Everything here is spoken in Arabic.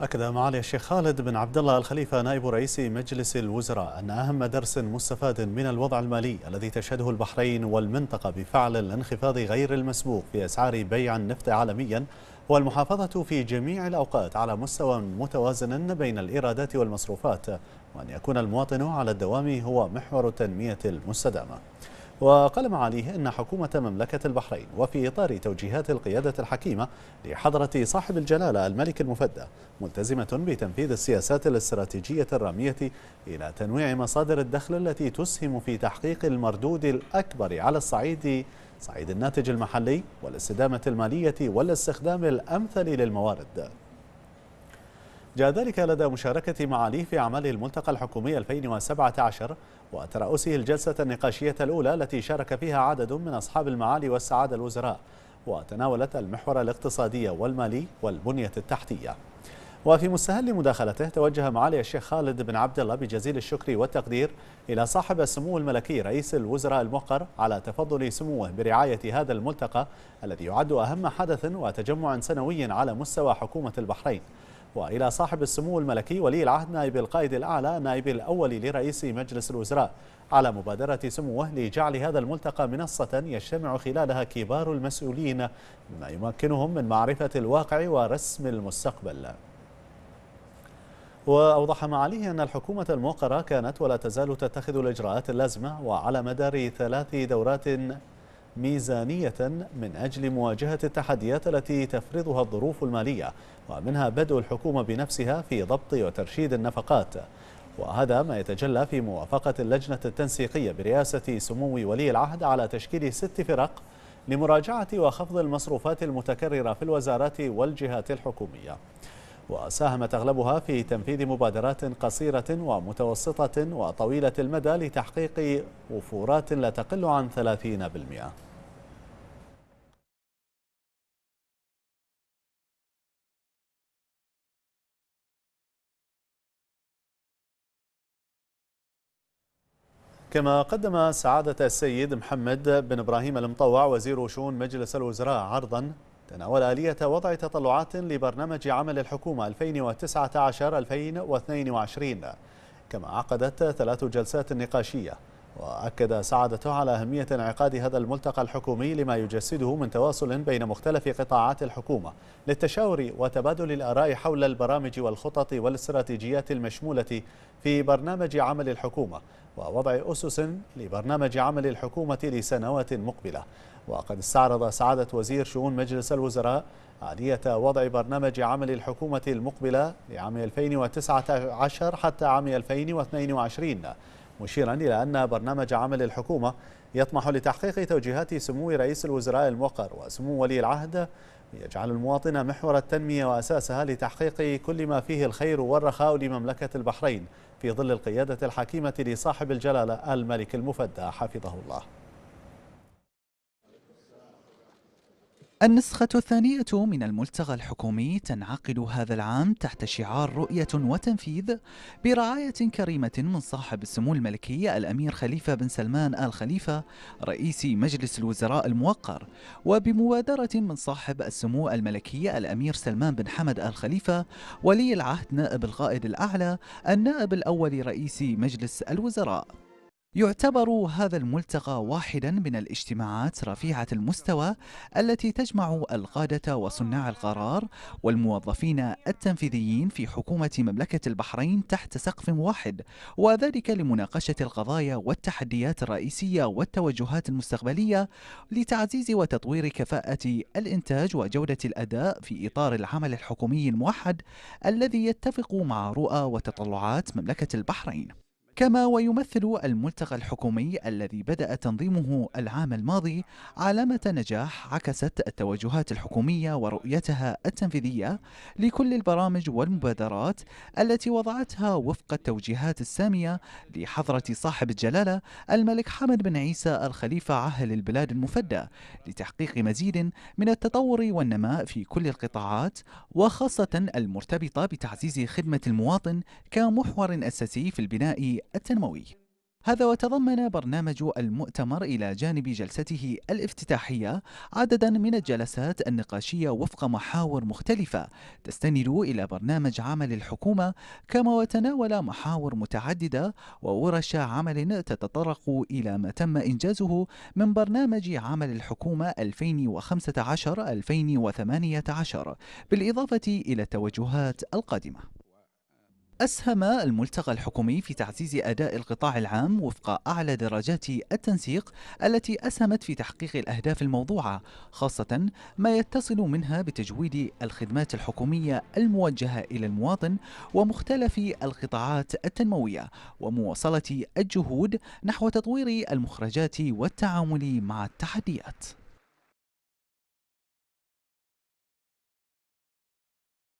أكد معالي الشيخ خالد بن عبد الله الخليفة نائب رئيس مجلس الوزراء أن أهم درس مستفاد من الوضع المالي الذي تشهده البحرين والمنطقة بفعل الانخفاض غير المسبوق في أسعار بيع النفط عالميا هو المحافظة في جميع الأوقات على مستوى متوازن بين الإيرادات والمصروفات وأن يكون المواطن على الدوام هو محور التنمية المستدامة وقال معاليه أن حكومة مملكة البحرين وفي إطار توجيهات القيادة الحكيمة لحضرة صاحب الجلالة الملك المفدى ملتزمة بتنفيذ السياسات الاستراتيجية الرامية إلى تنويع مصادر الدخل التي تسهم في تحقيق المردود الأكبر على الصعيد صعيد الناتج المحلي والاستدامة المالية والاستخدام الأمثل للموارد جاء ذلك لدى مشاركة معاليه في أعمال الملتقى الحكومي 2017 وترأسه الجلسة النقاشية الأولى التي شارك فيها عدد من أصحاب المعالي والسعادة الوزراء وتناولت المحور الاقتصادي والمالي والبنية التحتية وفي مستهل مداخلته توجه معالي الشيخ خالد بن عبد الله بجزيل الشكر والتقدير إلى صاحب السمو الملكي رئيس الوزراء الموقر على تفضل سموه برعاية هذا الملتقى الذي يعد أهم حدث وتجمع سنوي على مستوى حكومة البحرين وإلى صاحب السمو الملكي ولي العهد نائب القائد الأعلى نائب الأول لرئيس مجلس الوزراء على مبادرة سموه لجعل هذا الملتقى منصة يجتمع خلالها كبار المسؤولين مما يمكنهم من معرفة الواقع ورسم المستقبل وأوضح معاليه أن الحكومة الموقرة كانت ولا تزال تتخذ الإجراءات اللازمة وعلى مدار ثلاث دورات ميزانية من أجل مواجهة التحديات التي تفرضها الظروف المالية ومنها بدء الحكومة بنفسها في ضبط وترشيد النفقات وهذا ما يتجلى في موافقة اللجنة التنسيقية برئاسة سمو ولي العهد على تشكيل ست فرق لمراجعة وخفض المصروفات المتكررة في الوزارات والجهات الحكومية وساهمت أغلبها في تنفيذ مبادرات قصيرة ومتوسطة وطويلة المدى لتحقيق وفورات لا تقل عن 30% كما قدم سعادة السيد محمد بن إبراهيم المطوع وزير شؤون مجلس الوزراء عرضا تناول آلية وضع تطلعات لبرنامج عمل الحكومة 2019-2022 كما عقدت ثلاث جلسات نقاشية وأكد سعادته على أهمية انعقاد هذا الملتقى الحكومي لما يجسده من تواصل بين مختلف قطاعات الحكومة للتشاور وتبادل الآراء حول البرامج والخطط والاستراتيجيات المشمولة في برنامج عمل الحكومة ووضع أسس لبرنامج عمل الحكومة لسنوات مقبلة وقد استعرض سعادة وزير شؤون مجلس الوزراء آلية وضع برنامج عمل الحكومة المقبلة لعام 2019 حتى عام 2022 مشيرا إلى أن برنامج عمل الحكومة يطمح لتحقيق توجيهات سمو رئيس الوزراء الموقر وسمو ولي العهد يجعل المواطن محور التنمية وأساسها لتحقيق كل ما فيه الخير والرخاء لمملكة البحرين في ظل القيادة الحكيمة لصاحب الجلالة الملك المفدى حفظه الله النسخة الثانية من الملتقى الحكومي تنعقد هذا العام تحت شعار رؤية وتنفيذ برعاية كريمة من صاحب السمو الملكي الأمير خليفة بن سلمان آل خليفة رئيس مجلس الوزراء الموقر وبمبادرة من صاحب السمو الملكي الأمير سلمان بن حمد آل خليفة ولي العهد نائب القائد الأعلى النائب الأول رئيس مجلس الوزراء يعتبر هذا الملتقى واحدا من الاجتماعات رفيعة المستوى التي تجمع القادة وصناع القرار والموظفين التنفيذيين في حكومة مملكة البحرين تحت سقف واحد وذلك لمناقشة القضايا والتحديات الرئيسية والتوجهات المستقبلية لتعزيز وتطوير كفاءة الإنتاج وجودة الأداء في إطار العمل الحكومي الموحد الذي يتفق مع رؤى وتطلعات مملكة البحرين كما ويمثل الملتقى الحكومي الذي بدأ تنظيمه العام الماضي علامة نجاح عكست التوجهات الحكومية ورؤيتها التنفيذية لكل البرامج والمبادرات التي وضعتها وفق التوجيهات السامية لحضرة صاحب الجلالة الملك حمد بن عيسى الخليفة عاهل البلاد المفدى لتحقيق مزيد من التطور والنماء في كل القطاعات وخاصة المرتبطة بتعزيز خدمة المواطن كمحور أساسي في البناء التنموي هذا وتضمن برنامج المؤتمر إلى جانب جلسته الافتتاحية عددا من الجلسات النقاشية وفق محاور مختلفة تستند إلى برنامج عمل الحكومة كما وتناول محاور متعددة وورش عمل تتطرق إلى ما تم إنجازه من برنامج عمل الحكومة 2015-2018 بالإضافة إلى التوجهات القادمة أسهم الملتقى الحكومي في تعزيز أداء القطاع العام وفق أعلى درجات التنسيق التي أسهمت في تحقيق الأهداف الموضوعة خاصة ما يتصل منها بتجويد الخدمات الحكومية الموجهة إلى المواطن ومختلف القطاعات التنموية ومواصلة الجهود نحو تطوير المخرجات والتعامل مع التحديات